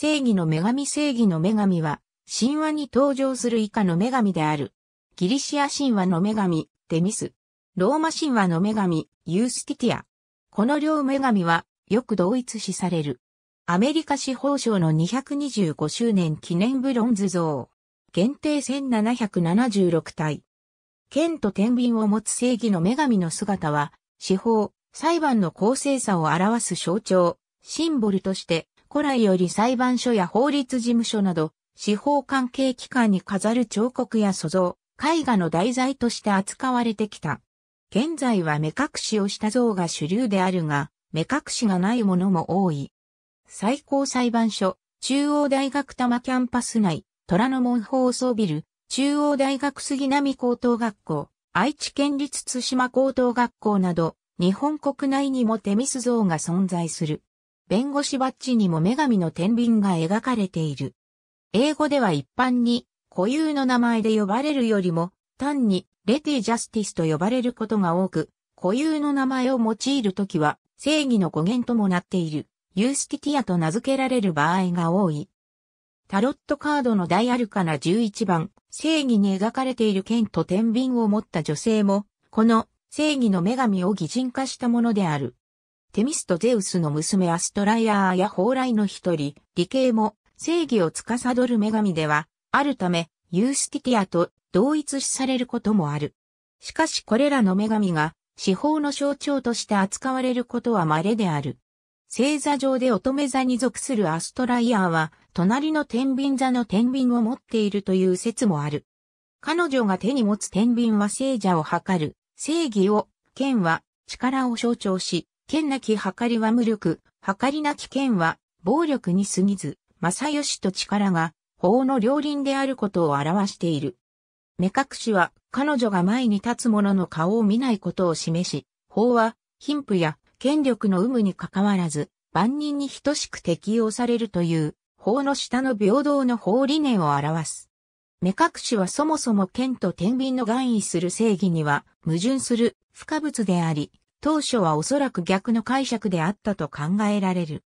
正義の女神正義の女神は、神話に登場する以下の女神である。ギリシア神話の女神、デミス。ローマ神話の女神、ユースティティア。この両女神は、よく同一視される。アメリカ司法省の225周年記念ブロンズ像。限定1776体。剣と天秤を持つ正義の女神の姿は、司法、裁判の公正さを表す象徴、シンボルとして古来より裁判所や法律事務所など、司法関係機関に飾る彫刻や塑像、絵画の題材として扱われてきた。現在は目隠しをした像が主流であるが、目隠しがないものも多い。最高裁判所、中央大学多摩キャンパス内、虎ノ門放送ビル、中央大学杉並高等学校、愛知県立津島高等学校など、日本国内にもテミス像が存在する。弁護士バッジにも女神の天秤が描かれている。英語では一般に固有の名前で呼ばれるよりも、単にレティ・ジャスティスと呼ばれることが多く、固有の名前を用いるときは、正義の語源ともなっている、ユースティティアと名付けられる場合が多い。タロットカードの大アルカナ11番、正義に描かれている剣と天秤を持った女性も、この正義の女神を擬人化したものである。テミスとゼウスの娘アストライアーや蓬莱の一人、理系も正義を司る女神では、あるため、ユースティティアと同一視されることもある。しかしこれらの女神が、司法の象徴として扱われることは稀である。星座上で乙女座に属するアストライアーは、隣の天秤座の天秤を持っているという説もある。彼女が手に持つ天秤は聖者を図る、正義を、剣は力を象徴し、剣なき計りは無力、計りなき剣は暴力に過ぎず、正義と力が法の両輪であることを表している。目隠しは彼女が前に立つ者の顔を見ないことを示し、法は貧富や権力の有無にかかわらず、万人に等しく適用されるという法の下の平等の法理念を表す。目隠しはそもそも剣と天秤の含意する正義には矛盾する不可物であり、当初はおそらく逆の解釈であったと考えられる。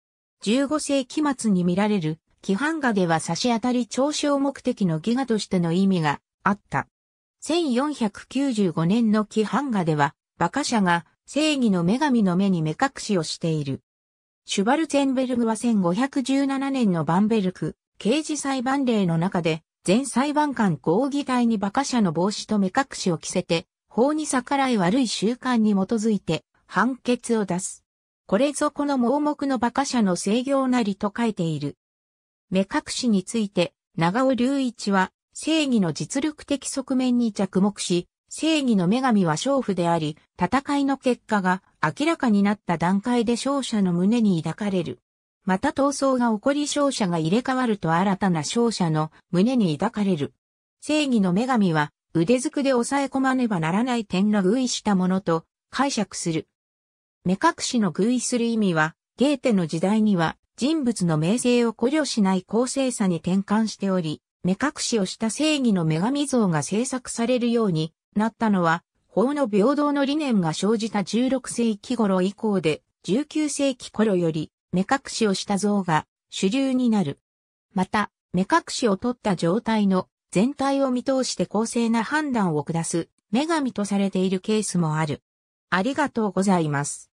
15世紀末に見られる、規範画では差し当たり嘲笑目的のギガとしての意味があった。1495年の規範画では、馬鹿者が正義の女神の目に目隠しをしている。シュバルツェンベルグは1517年のバンベルク刑事裁判例の中で、全裁判官合議体に馬鹿者の帽子と目隠しを着せて、法に逆らい悪い習慣に基づいて判決を出す。これぞこの盲目の馬鹿者の制御なりと書いている。目隠しについて、長尾隆一は、正義の実力的側面に着目し、正義の女神は勝負であり、戦いの結果が明らかになった段階で勝者の胸に抱かれる。また闘争が起こり勝者が入れ替わると新たな勝者の胸に抱かれる。正義の女神は腕ずくで抑え込まねばならない点の偶意したものと解釈する。目隠しの偶意する意味は、ゲーテの時代には人物の名声を考慮しない公正さに転換しており、目隠しをした正義の女神像が制作されるようになったのは、法の平等の理念が生じた16世紀頃以降で、19世紀頃より目隠しをした像が主流になる。また、目隠しを取った状態の全体を見通して公正な判断を下す女神とされているケースもある。ありがとうございます。